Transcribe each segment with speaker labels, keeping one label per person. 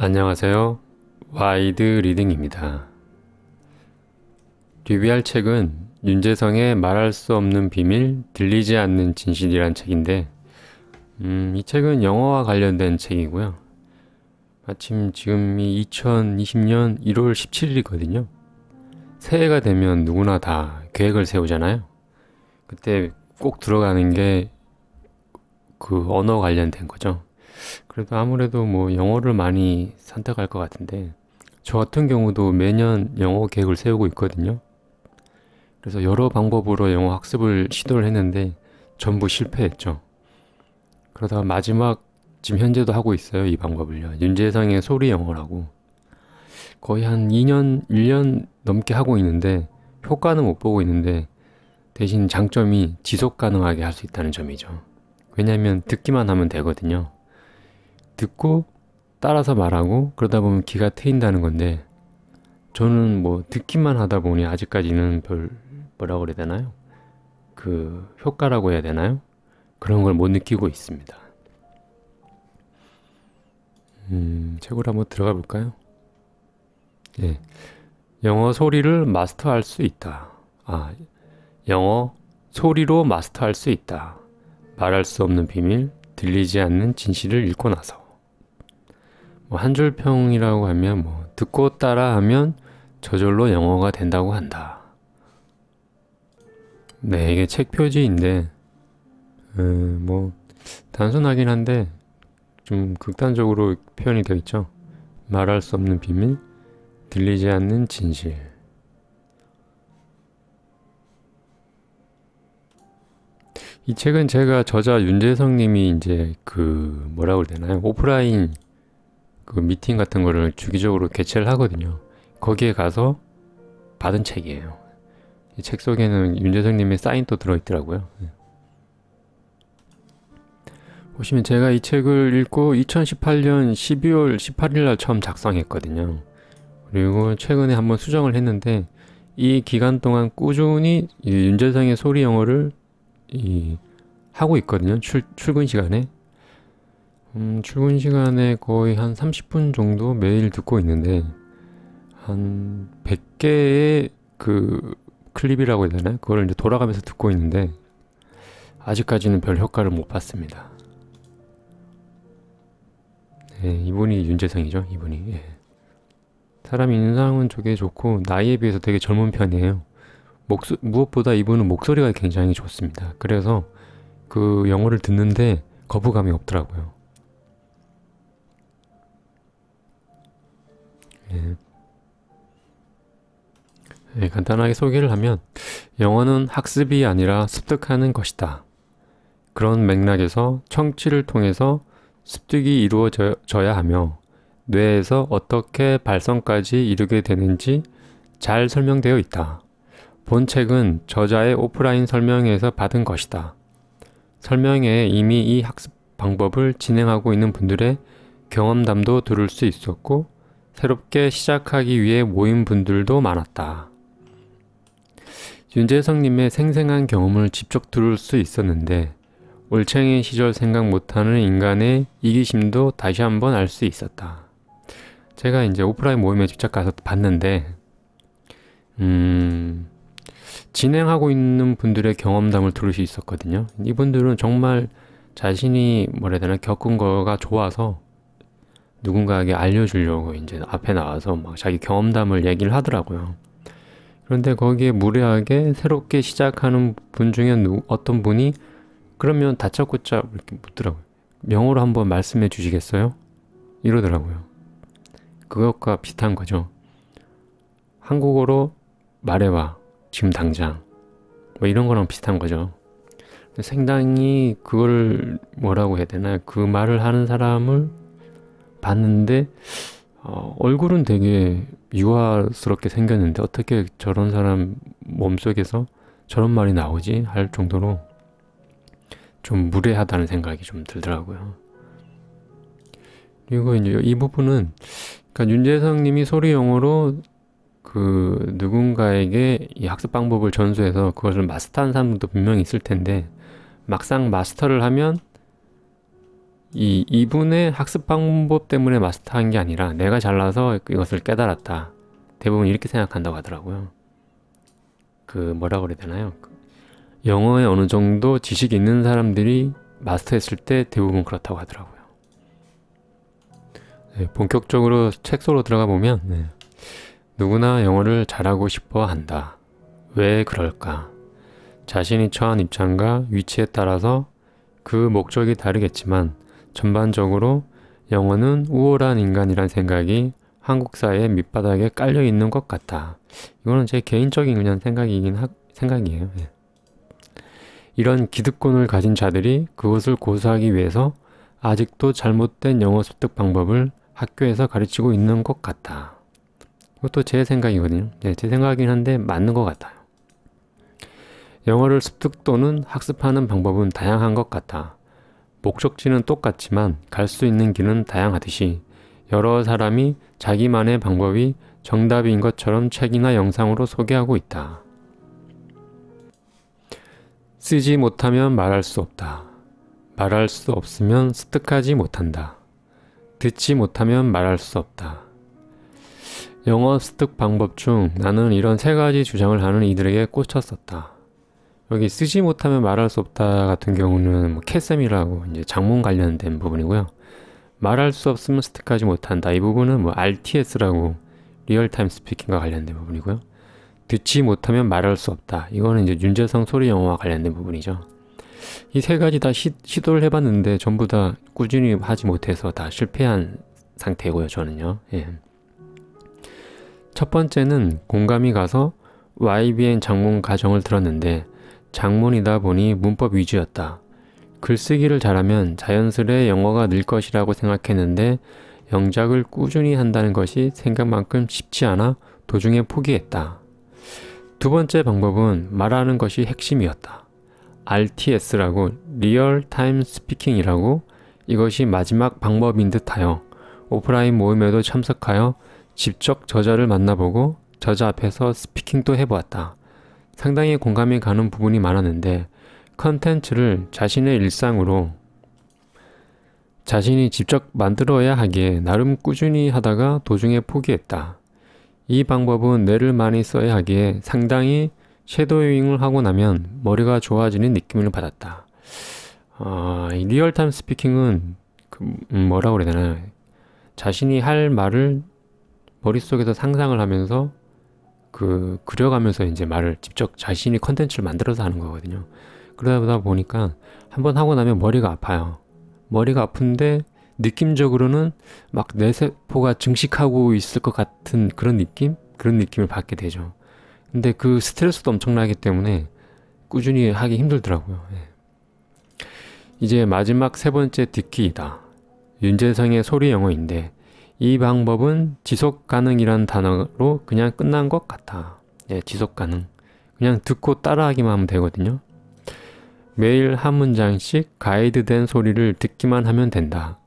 Speaker 1: 안녕하세요. 와이드 리딩입니다. 리뷰할 책은 윤재성의 말할 수 없는 비밀, 들리지 않는 진실이란 책인데 음, 이 책은 영어와 관련된 책이고요. 마침 지금이 2020년 1월 17일이거든요. 새해가 되면 누구나 다 계획을 세우잖아요. 그때 꼭 들어가는 게 그 언어 관련된 거죠. 그래도 아무래도 뭐 영어를 많이 선택할 것 같은데 저 같은 경우도 매년 영어 계획을 세우고 있거든요. 그래서 여러 방법으로 영어 학습을 시도를 했는데 전부 실패했죠. 그러다가 마지막 지금 현재도 하고 있어요. 이 방법을요. 윤재상의 소리 영어라고. 거의 한 2년, 1년 넘게 하고 있는데 효과는 못 보고 있는데 대신 장점이 지속 가능하게 할 수 있다는 점이죠. 왜냐하면 듣기만 하면 되거든요. 듣고 따라서 말하고 그러다 보면 기가 트인다는 건데 저는 뭐 듣기만 하다 보니 아직까지는 별뭐라 그래야 되나요? 그 효과라고 해야 되나요? 그런 걸 못 느끼고 있습니다. 음, 책으로 한번 들어가 볼까요? 예. 영어 소리를 마스터할 수 있다. 아, 영어 소리로 마스터할 수 있다. 말할 수 없는 비밀, 들리지 않는 진실을 읽고 나서. 뭐한줄 평이라고 하면 뭐 듣고 따라하면 저절로 영어가 된다고 한다. 네, 이게 책 표지인데 음, 뭐 단순하긴 한데 좀 극단적으로 표현이 되어 있죠. 말할 수 없는 비밀, 들리지 않는 진실. 이 책은 제가 저자 윤재성 님이 이제 그 뭐라고 되나요? 오프라인 그 미팅 같은 거를 주기적으로 개최를 하거든요. 거기에 가서 받은 책이에요. 이책 속에는 윤재성님의 사인도 들어있더라고요. 예. 보시면 제가 이 책을 읽고 2018년 12월 18일 날 처음 작성했거든요. 그리고 최근에 한번 수정을 했는데 이 기간 동안 꾸준히 윤재성의 소리 영어를 하고 있거든요. 출, 출근 시간에. 음, 출근 시간에 거의 한 30분 정도 매일 듣고 있는데 한 100개의 그 클립이라고 해야 되나? 요 그걸 이제 돌아가면서 듣고 있는데 아직까지는 별 효과를 못 봤습니다. 네, 이분이 윤재상이죠. 이분이. 예. 사람 인상은 저게 좋고 나이에 비해서 되게 젊은 편이에요. 목소, 무엇보다 이분은 목소리가 굉장히 좋습니다. 그래서 그 영어를 듣는데 거부감이 없더라고요. 예. 예, 간단하게 소개를 하면 영어는 학습이 아니라 습득하는 것이다. 그런 맥락에서 청취를 통해서 습득이 이루어져야 하며 뇌에서 어떻게 발성까지 이루게 되는지 잘 설명되어 있다. 본 책은 저자의 오프라인 설명에서 받은 것이다. 설명에 이미 이 학습 방법을 진행하고 있는 분들의 경험담도 들을 수 있었고 새롭게 시작하기 위해 모인 분들도 많았다. 윤재성님의 생생한 경험을 직접 들을 수 있었는데 올챙이 시절 생각 못하는 인간의 이기심도 다시 한번 알 수 있었다. 제가 이제 오프라인 모임에 직접 가서 봤는데 음, 진행하고 있는 분들의 경험담을 들을 수 있었거든요. 이분들은 정말 자신이 뭐라 해야 되나 겪은 거가 좋아서 누군가에게 알려주려고 이제 앞에 나와서 막 자기 경험담을 얘기를 하더라고요. 그런데 거기에 무례하게 새롭게 시작하는 분 중에 누, 어떤 분이 그러면 다짜고짜 이렇게 묻더라고요. 명호로 한번 말씀해 주시겠어요? 이러더라고요. 그것과 비슷한 거죠. 한국어로 말해봐. 지금 당장. 뭐 이런 거랑 비슷한 거죠. 생당히 그걸 뭐라고 해야 되나 그 말을 하는 사람을 봤는데 어, 얼굴은 되게 유아스럽게 생겼는데 어떻게 저런 사람 몸속에서 저런 말이 나오지 할 정도로 좀 무례하다는 생각이 좀 들더라고요. 그리고 이제 이 부분은 그러니까 윤재성님이 소리 영어로 그 누군가에게 이 학습 방법을 전수해서 그것을 마스터한 사람도 분명히 있을 텐데 막상 마스터를 하면 이 이분의 학습 방법 때문에 마스터한 게 아니라 내가 잘나서 이것을 깨달았다. 대부분 이렇게 생각한다고 하더라고요. 그 뭐라 그래야 되나요? 그 영어에 어느 정도 지식이 있는 사람들이 마스터했을 때 대부분 그렇다고 하더라고요. 네, 본격적으로 책소로 들어가 보면 네. 누구나 영어를 잘하고 싶어 한다. 왜 그럴까? 자신이 처한 입장과 위치에 따라서 그 목적이 다르겠지만 전반적으로 영어는 우월한 인간이란 생각이 한국 사회의 밑바닥에 깔려 있는 것 같아. 이거는 제 개인적인 그냥 생각이긴 하, 생각이에요. 예. 이런 기득권을 가진 자들이 그것을 고수하기 위해서 아직도 잘못된 영어 습득 방법을 학교에서 가르치고 있는 것같아 이것도 제 생각이거든요. 네, 제 생각이긴 한데 맞는 것 같아요. 영어를 습득 또는 학습하는 방법은 다양한 것 같아. 목적지는 똑같지만 갈 수 있는 길은 다양하듯이 여러 사람이 자기만의 방법이 정답인 것처럼 책이나 영상으로 소개하고 있다. 쓰지 못하면 말할 수 없다. 말할 수 없으면 습득하지 못한다. 듣지 못하면 말할 수 없다. 영어 습득 방법 중 나는 이런 세 가지 주장을 하는 이들에게 꽂혔었다. 여기 쓰지 못하면 말할 수 없다 같은 경우는 뭐 캐셈이라고 이제 장문 관련된 부분이고요. 말할 수 없으면 스틱하지 못한다. 이 부분은 뭐 RTS라고 리얼타임 스피킹과 관련된 부분이고요. 듣지 못하면 말할 수 없다. 이거는 이제 윤재성 소리 영어와 관련된 부분이죠. 이 세 가지 다 시, 도를 해봤는데 전부 다 꾸준히 하지 못해서 다 실패한 상태고요. 저는요. 예. 첫 번째는 공감이 가서 YBN 장문 가정을 들었는데 장문이다 보니 문법 위주였다. 글쓰기를 잘하면 자연스레 영어가 늘 것이라고 생각했는데 영작을 꾸준히 한다는 것이 생각만큼 쉽지 않아 도중에 포기했다. 두 번째 방법은 말하는 것이 핵심이었다. RTS라고 리얼 타임 스피킹이라고 이것이 마지막 방법인 듯하여 오프라인 모임에도 참석하여 직접 저자를 만나보고 저자 앞에서 스피킹도 해보았다. 상당히 공감이 가는 부분이 많았는데 컨텐츠를 자신의 일상으로 자신이 직접 만들어야 하기에 나름 꾸준히 하다가 도중에 포기했다. 이 방법은 뇌를 많이 써야 하기에 상당히 섀도잉을 하고 나면 머리가 좋아지는 느낌을 받았다. 아, 리얼타임 스피킹은 그 음, 뭐라고 그래야 되나 자신이 할 말을 머릿속에서 상상을 하면서 그 그려가면서 이제 말을 직접 자신이 컨텐츠를 만들어서 하는 거거든요. 그러다 보니까 한 번 하고 나면 머리가 아파요. 머리가 아픈데 느낌적으로는 막 내 세포가 증식하고 있을 것 같은 그런 느낌? 그런 느낌을 받게 되죠. 근데 그 스트레스도 엄청나기 때문에 꾸준히 하기 힘들더라고요. 예. 이제 마지막 세 번째 듣기이다. 윤재성의 소리 영어인데 이 방법은 지속 가능이란 단어로 그냥 끝난 것 같아. 예, 지속 가능. 그냥 듣고 따라하기만 하면 되거든요. 매일 한 문장씩 가이드된 소리를 듣기만 하면 된다.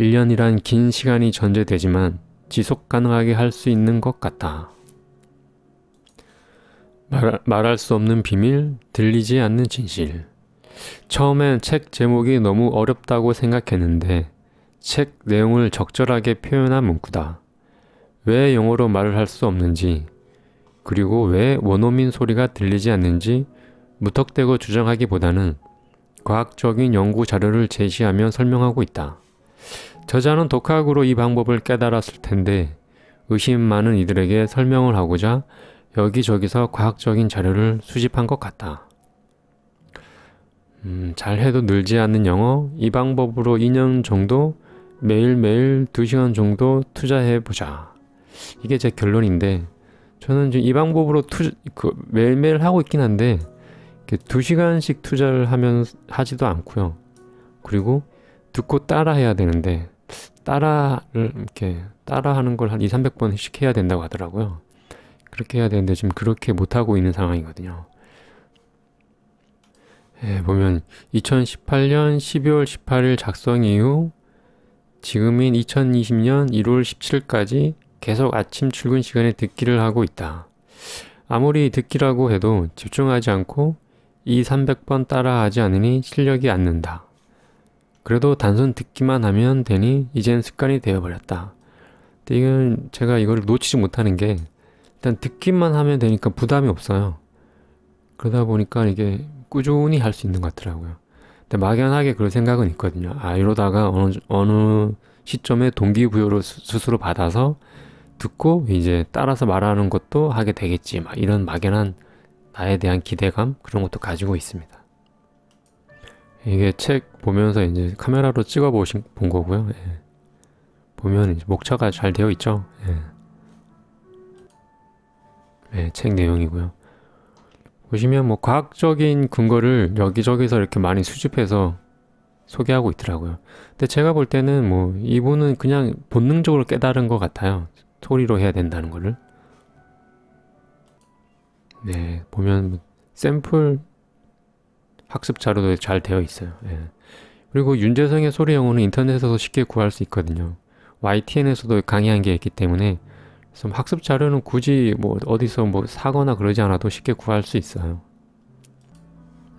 Speaker 1: 1년이란 긴 시간이 전제되지만 지속 가능하게 할 수 있는 것 같다. 말, 할수 없는 비밀, 들리지 않는 진실. 처음엔 책 제목이 너무 어렵다고 생각했는데 책 내용을 적절하게 표현한 문구다. 왜 영어로 말을 할 수 없는지, 그리고 왜 원어민 소리가 들리지 않는지 무턱대고 주장하기보다는 과학적인 연구 자료를 제시하며 설명하고 있다. 저자는 독학으로 이 방법을 깨달았을 텐데 의심 많은 이들에게 설명을 하고자 여기저기서 과학적인 자료를 수집한 것 같다. 음, 잘해도 늘지 않는 영어, 이 방법으로 2년 정도 매일매일 2시간 정도 투자해보자. 이게 제 결론인데, 저는 지금 이 방법으로 투자, 그 매일매일 하고 있긴 한데, 이렇게 2시간씩 투자를 하면 하지도 않고요. 그리고 듣고 따라 해야 되는데, 따라를, 이렇게, 따라 하는 걸 한 2, 300번씩 해야 된다고 하더라고요. 그렇게 해야 되는데, 지금 그렇게 못하고 있는 상황이거든요. 예, 보면 2018년 12월 18일 작성 이후 지금인 2020년 1월 17일까지 계속 아침 출근 시간에 듣기를 하고 있다. 아무리 듣기라고 해도 집중하지 않고 이 300번 따라하지 않으니 실력이 안 는다. 그래도 단순 듣기만 하면 되니 이젠 습관이 되어버렸다. 이건 제가 이걸 놓치지 못하는 게 일단 듣기만 하면 되니까 부담이 없어요. 그러다 보니까 이게 꾸준히 할 수 있는 것 같더라고요. 근데 막연하게 그럴 생각은 있거든요. 아 이러다가 어느 어느 시점에 동기부여를 수, 스스로 받아서 듣고 이제 따라서 말하는 것도 하게 되겠지. 막 이런 막연한 나에 대한 기대감 그런 것도 가지고 있습니다. 이게 책 보면서 이제 카메라로 찍어 보신 본 거고요. 예. 보면 이제 목차가 잘 되어 있죠. 예. 예, 책 내용이고요. 보시면 뭐 과학적인 근거를 여기저기서 이렇게 많이 수집해서 소개하고 있더라고요. 근데 제가 볼 때는 뭐 이분은 그냥 본능적으로 깨달은 것 같아요. 소리로 해야 된다는 거를. 네, 보면 샘플 학습 자료도 잘 되어 있어요. 예. 그리고 윤재성의 소리 영어는 인터넷에서 쉽게 구할 수 있거든요. YTN에서도 강의한 게 있기 때문에 그래서 뭐 학습 자료는 굳이 뭐 어디서 뭐 사거나 그러지 않아도 쉽게 구할 수 있어요.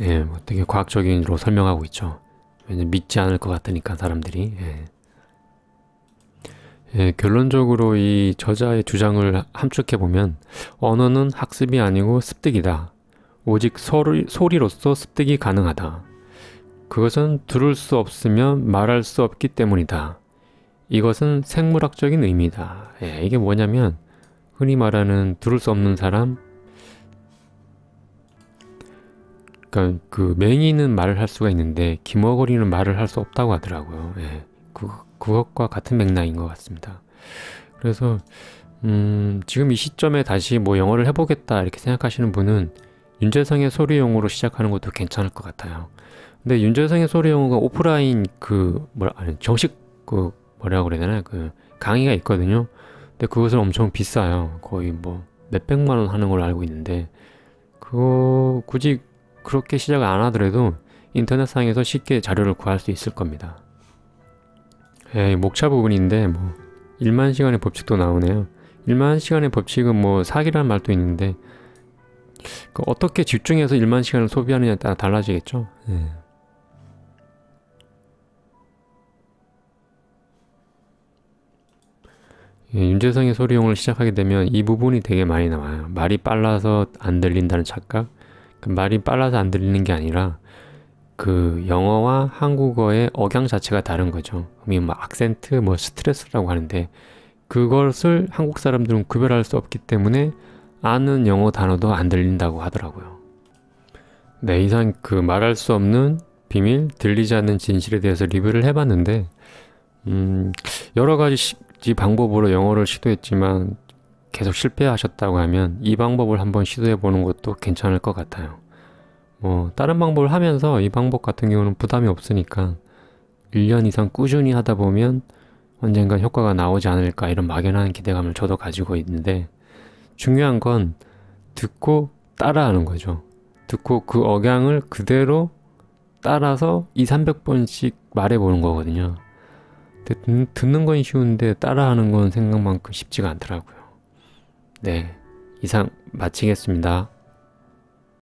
Speaker 1: 예, 뭐 되게 과학적인로 설명하고 있죠. 왜냐 믿지 않을 것 같으니까 사람들이. 예. 예, 결론적으로 이 저자의 주장을 함축해 보면 언어는 학습이 아니고 습득이다. 오직 소리, 소리로서 습득이 가능하다. 그것은 들을 수 없으면 말할 수 없기 때문이다. 이것은 생물학적인 의미다. 예, 이게 뭐냐면 흔히 말하는 들을 수 없는 사람 그러니까 그 맹이는 말을 할 수가 있는데 기머거리는 말을 할 수 없다고 하더라고요. 예, 그, 그것과 같은 맥락인 것 같습니다. 그래서 음, 지금 이 시점에 다시 뭐 영어를 해보겠다 이렇게 생각하시는 분은 윤재성의 소리 영어로 시작하는 것도 괜찮을 것 같아요. 근데 윤재성의 소리 영어가 오프라인 그 뭐라 아니 정식 그 뭐라고 그래야 되나 그 강의가 있거든요. 근데 그것을 엄청 비싸요. 거의 뭐 몇백만 원 하는 걸로 알고 있는데 그거 굳이 그렇게 시작을 안 하더라도 인터넷상에서 쉽게 자료를 구할 수 있을 겁니다. 에 목차 부분인데 뭐 1만 시간의 법칙도 나오네요. 1만 시간의 법칙은 뭐사기라는 말도 있는데 그 어떻게 집중해서 1만 시간을 소비하느냐에 따라 달라지겠죠. 예. 예, 윤재성의 소리용을 시작하게 되면 이 부분이 되게 많이 나와요. 말이 빨라서 안 들린다는 착각? 그 말이 빨라서 안 들리는 게 아니라 그 영어와 한국어의 억양 자체가 다른 거죠. 뭐 악센트, 뭐 스트레스라고 하는데 그것을 한국 사람들은 구별할 수 없기 때문에 아는 영어 단어도 안 들린다고 하더라고요. 네, 이상 그 말할 수 없는 비밀, 들리지 않는 진실에 대해서 리뷰를 해봤는데 음, 여러 가지 각지 방법으로 영어를 시도했지만 계속 실패하셨다고 하면 이 방법을 한번 시도해 보는 것도 괜찮을 것 같아요. 뭐 다른 방법을 하면서 이 방법 같은 경우는 부담이 없으니까 1년 이상 꾸준히 하다 보면 언젠간 효과가 나오지 않을까 이런 막연한 기대감을 저도 가지고 있는데 중요한 건 듣고 따라하는 거죠. 듣고 그 억양을 그대로 따라서 2, 300번씩 말해보는 거거든요. 듣는, 듣는 건 쉬운데 따라하는 건 생각만큼 쉽지가 않더라고요. 네, 이상 마치겠습니다.